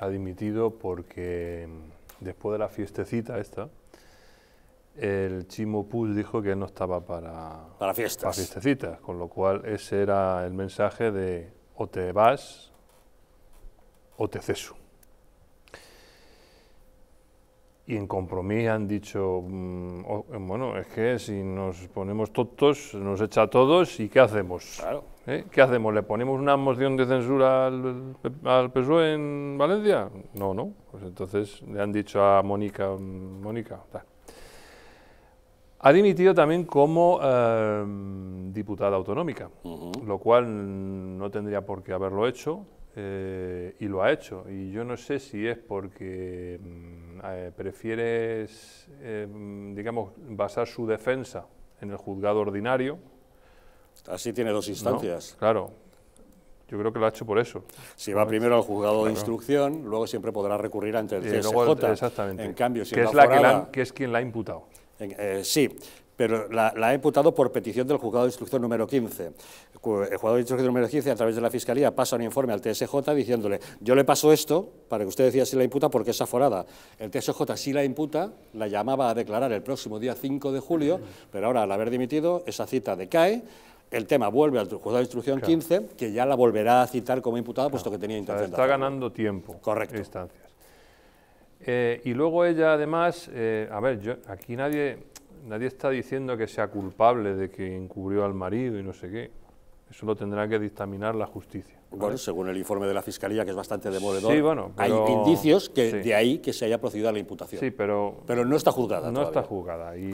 ha dimitido porque mm, después de la fiestecita esta, el Chimo Puz dijo que no estaba para, para fiestas. Para fiestecitas, con lo cual ese era el mensaje de o te vas o te ceso y en compromiso han dicho, mm, eh, bueno, es que si nos ponemos todos nos echa a todos y ¿qué hacemos? Claro. ¿Eh? ¿Qué hacemos? ¿Le ponemos una moción de censura al, al PSOE en Valencia? No, no. Pues entonces le han dicho a Mónica, mm, Mónica, Ha dimitido también como eh, diputada autonómica, lo cual no tendría por qué haberlo hecho y lo ha hecho. Y yo no sé si es porque mm, eh, prefieres, em, digamos, basar su defensa en el juzgado ordinario. Así tiene dos instancias. claro. Yo creo que lo ha hecho por eso. Si va primero al juzgado de instrucción, luego siempre podrá recurrir ante el CSJ. exactamente. En cambio, si es la, que es quien la ha imputado. Eh, sí, pero la, ha imputado por petición del juzgado de instrucción número 15. El juzgado de instrucción número 15, a través de la Fiscalía, pasa un informe al TSJ diciéndole, yo le paso esto para que usted decida si la imputa porque es aforada. El TSJ sí la imputa, la llamaba a declarar el próximo día 5 de julio, pero ahora al haber dimitido, esa cita decae, el tema vuelve al juzgado de instrucción 15, que ya la volverá a citar como imputada, puesto que tenía intención. Está ganando tiempo. Correcto. Instancia. Eh, y luego ella además, eh, a ver, yo, aquí nadie, nadie está diciendo que sea culpable de que encubrió al marido y no sé qué. Eso lo tendrá que dictaminar la justicia. Bueno, según el informe de la Fiscalía, que es bastante demoledor, hay indicios que de ahí que se haya procedido a la imputación. pero... Pero no está juzgada No está juzgada.